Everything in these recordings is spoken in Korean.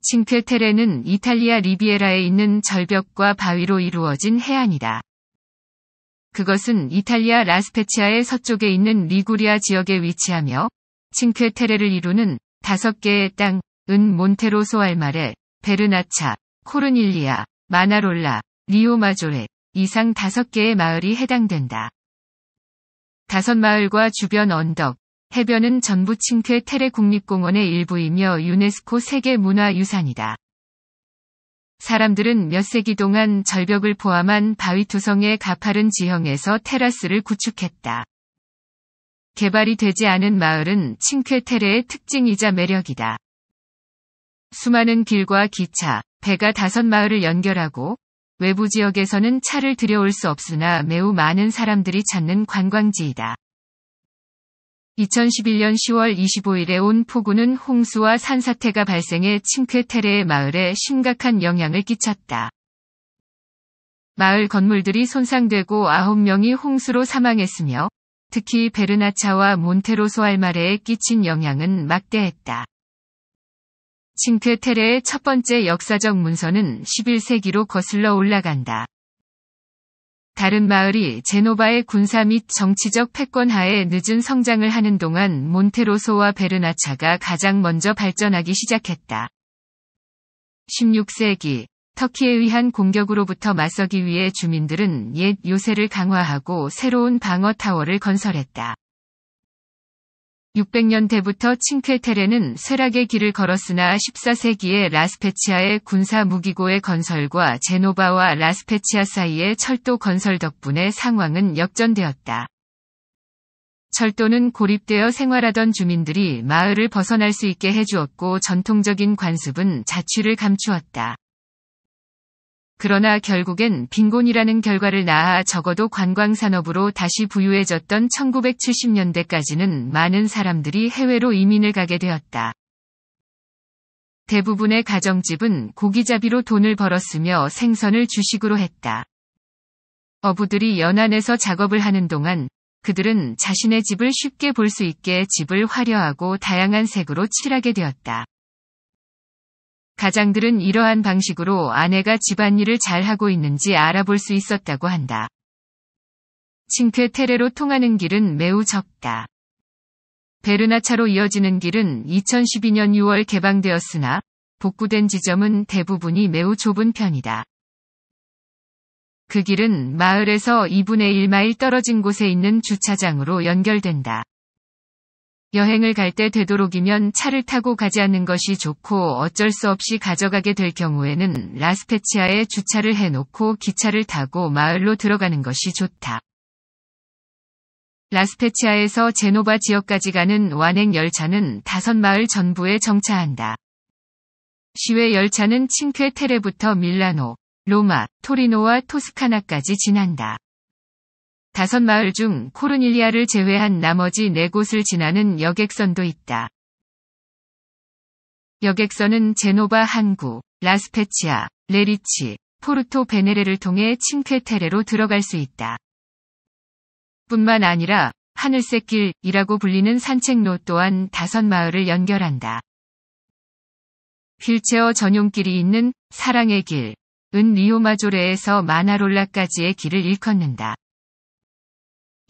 칭테테레는 이탈리아 리비에라에 있는 절벽과 바위로 이루어진 해안이다. 그것은 이탈리아 라스페치아의 서쪽에 있는 리구리아 지역에 위치하며 칭케테레를 이루는 다섯 개의 땅, 은 몬테로소 알마레, 베르나차, 코르닐리아, 마나롤라, 리오마조레 이상 다섯 개의 마을이 해당된다. 다섯 마을과 주변 언덕, 해변은 전부 칭케 테레 국립공원의 일부이며 유네스코 세계문화유산이다. 사람들은 몇 세기 동안 절벽을 포함한 바위 투성의 가파른 지형에서 테라스를 구축했다. 개발이 되지 않은 마을은 칭쾌 테레의 특징이자 매력이다. 수많은 길과 기차, 배가 다섯 마을을 연결하고 외부 지역에서는 차를 들여올 수 없으나 매우 많은 사람들이 찾는 관광지이다. 2011년 10월 25일에 온 폭우는 홍수와 산사태가 발생해 칭크테레의 마을에 심각한 영향을 끼쳤다. 마을 건물들이 손상되고 9명이 홍수로 사망했으며 특히 베르나차와 몬테로소 알마레에 끼친 영향은 막대했다. 칭크테레의 첫 번째 역사적 문서는 11세기로 거슬러 올라간다. 바른마을이 제노바의 군사 및 정치적 패권 하에 늦은 성장을 하는 동안 몬테로소와 베르나차가 가장 먼저 발전하기 시작했다. 16세기 터키에 의한 공격으로부터 맞서기 위해 주민들은 옛 요새를 강화하고 새로운 방어 타워를 건설했다. 600년대부터 칭케테레는 쇠락의 길을 걸었으나 14세기에 라스페치아의 군사 무기고의 건설과 제노바와 라스페치아 사이의 철도 건설 덕분에 상황은 역전되었다. 철도는 고립되어 생활하던 주민들이 마을을 벗어날 수 있게 해주었고 전통적인 관습은 자취를 감추었다. 그러나 결국엔 빈곤이라는 결과를 낳아 적어도 관광산업으로 다시 부유해졌던 1970년대까지는 많은 사람들이 해외로 이민을 가게 되었다. 대부분의 가정집은 고기잡이로 돈을 벌었으며 생선을 주식으로 했다. 어부들이 연안에서 작업을 하는 동안 그들은 자신의 집을 쉽게 볼 수 있게 집을 화려하고 다양한 색으로 칠하게 되었다. 가장들은 이러한 방식으로 아내가 집안일을 잘 하고 있는지 알아볼 수 있었다고 한다. 칭크 테레로 통하는 길은 매우 적다. 베르나차로 이어지는 길은 2012년 6월 개방되었으나 복구된 지점은 대부분이 매우 좁은 편이다. 그 길은 마을에서 2분의 1마일 떨어진 곳에 있는 주차장으로 연결된다. 여행을 갈 때 되도록이면 차를 타고 가지 않는 것이 좋고 어쩔 수 없이 가져가게 될 경우에는 라스페치아에 주차를 해놓고 기차를 타고 마을로 들어가는 것이 좋다. 라스페치아에서 제노바 지역까지 가는 완행 열차는 다섯 마을 전부에 정차한다. 시외 열차는 칭퀘테레부터 밀라노, 로마, 토리노와 토스카나까지 지난다. 다섯 마을 중 코르닐리아를 제외한 나머지 네 곳을 지나는 여객선도 있다. 여객선은 제노바 항구, 라스페치아, 레리치, 포르토 베네레를 통해 칭케테레로 들어갈 수 있다. 뿐만 아니라 하늘색 길이라고 불리는 산책로 또한 다섯 마을을 연결한다. 휠체어 전용길이 있는 사랑의 길, 은 리오마조레에서 마나롤라까지의 길을 일컫는다.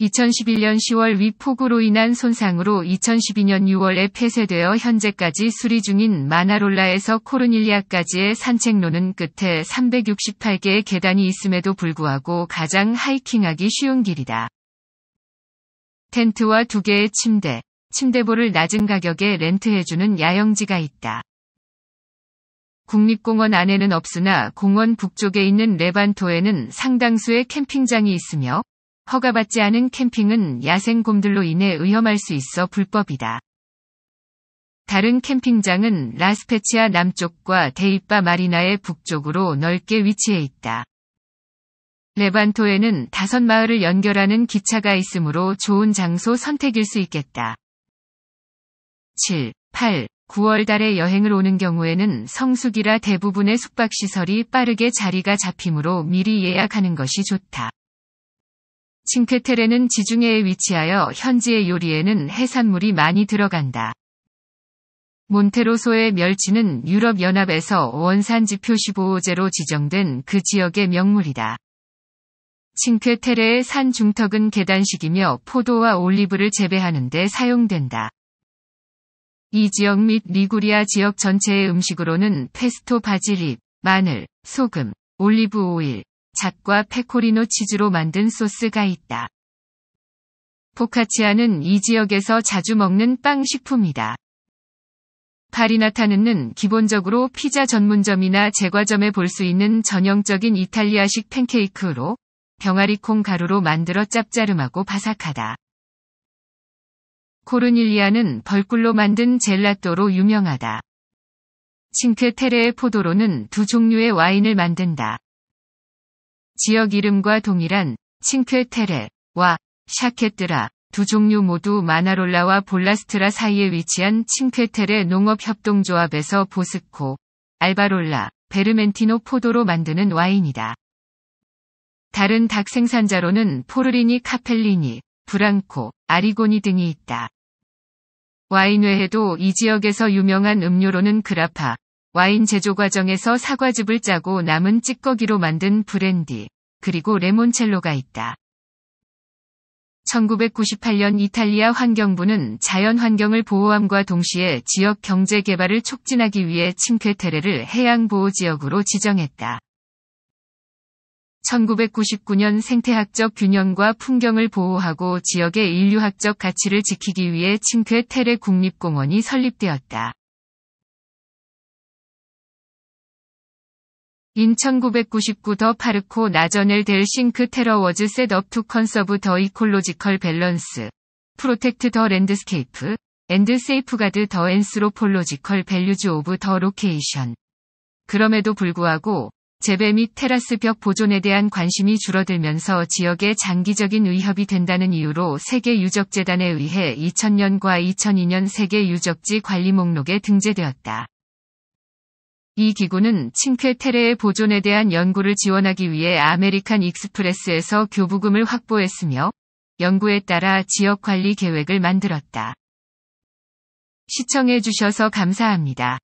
2011년 10월 위폭으로 인한 손상으로 2012년 6월에 폐쇄되어 현재까지 수리 중인 마나롤라에서 코르닐리아까지의 산책로는 끝에 368개의 계단이 있음에도 불구하고 가장 하이킹하기 쉬운 길이다. 텐트와 두 개의 침대, 침대볼을 낮은 가격에 렌트해주는 야영지가 있다. 국립공원 안에는 없으나 공원 북쪽에 있는 레반토에는 상당수의 캠핑장이 있으며 허가받지 않은 캠핑은 야생곰들로 인해 위험할 수 있어 불법이다. 다른 캠핑장은 라스페치아 남쪽과 데이빠 마리나의 북쪽으로 넓게 위치해 있다. 레반토에는 다섯 마을을 연결하는 기차가 있으므로 좋은 장소 선택일 수 있겠다. 7, 8, 9월 달에 여행을 오는 경우에는 성수기라 대부분의 숙박시설이 빠르게 자리가 잡히므로 미리 예약하는 것이 좋다. 칭케테레는 지중해에 위치하여 현지의 요리에는 해산물이 많이 들어간다. 몬테로소의 멸치는 유럽연합에서 원산지표 15호제로 지정된 그 지역의 명물이다. 칭케테레의 산 중턱은 계단식이며 포도와 올리브를 재배하는 데 사용된다. 이 지역 및 리구리아 지역 전체의 음식으로는 페스토 바질잎, 마늘, 소금, 올리브 오일, 잣과 페코리노 치즈로 만든 소스가 있다. 포카치아는 이 지역에서 자주 먹는 빵 식품이다. 파리나타는는 기본적으로 피자 전문점이나 제과점에 볼 수 있는 전형적인 이탈리아식 팬케이크로 병아리콩 가루로 만들어 짭짜름하고 바삭하다. 코르닐리아는 벌꿀로 만든 젤라또로 유명하다. 칭크테레의 포도로는 두 종류의 와인을 만든다. 지역 이름과 동일한 칭퀘테레와 샤케뜨라 두 종류 모두 마나롤라와 볼라스트라 사이에 위치한 칭퀘테레 농업협동조합에서 보스코, 알바롤라, 베르멘티노 포도로 만드는 와인이다. 다른 닭 생산자로는 포르리니 카펠리니, 브랑코, 아리고니 등이 있다. 와인 외에도 이 지역에서 유명한 음료로는 그라파, 와인 제조 과정에서 사과즙을 짜고 남은 찌꺼기로 만든 브랜디, 그리고 레몬첼로가 있다. 1998년 이탈리아 환경부는 자연 환경을 보호함과 동시에 지역 경제 개발을 촉진하기 위해 칭쾌테레를 해양 보호 지역으로 지정했다. 1999년 생태학적 균형과 풍경을 보호하고 지역의 인류학적 가치를 지키기 위해 칭쾌테레 국립공원이 설립되었다. 인1999더 파르코 나전을델 싱크 테러워즈 셋업 투 컨서브 더 이콜로지컬 밸런스 프로텍트 더 랜드스케이프 앤드 세이프가드 더 앤스로폴로지컬 밸류즈 오브 더 로케이션 그럼에도 불구하고 재배 및 테라스 벽 보존에 대한 관심이 줄어들면서 지역의 장기적인 위협이 된다는 이유로 세계 유적재단에 의해 2000년과 2002년 세계 유적지 관리 목록에 등재되었다. 이 기구는 칭쾌테레의 보존에 대한 연구를 지원하기 위해 아메리칸 익스프레스에서 교부금을 확보했으며 연구에 따라 지역 관리 계획을 만들었다. 시청해주셔서 감사합니다.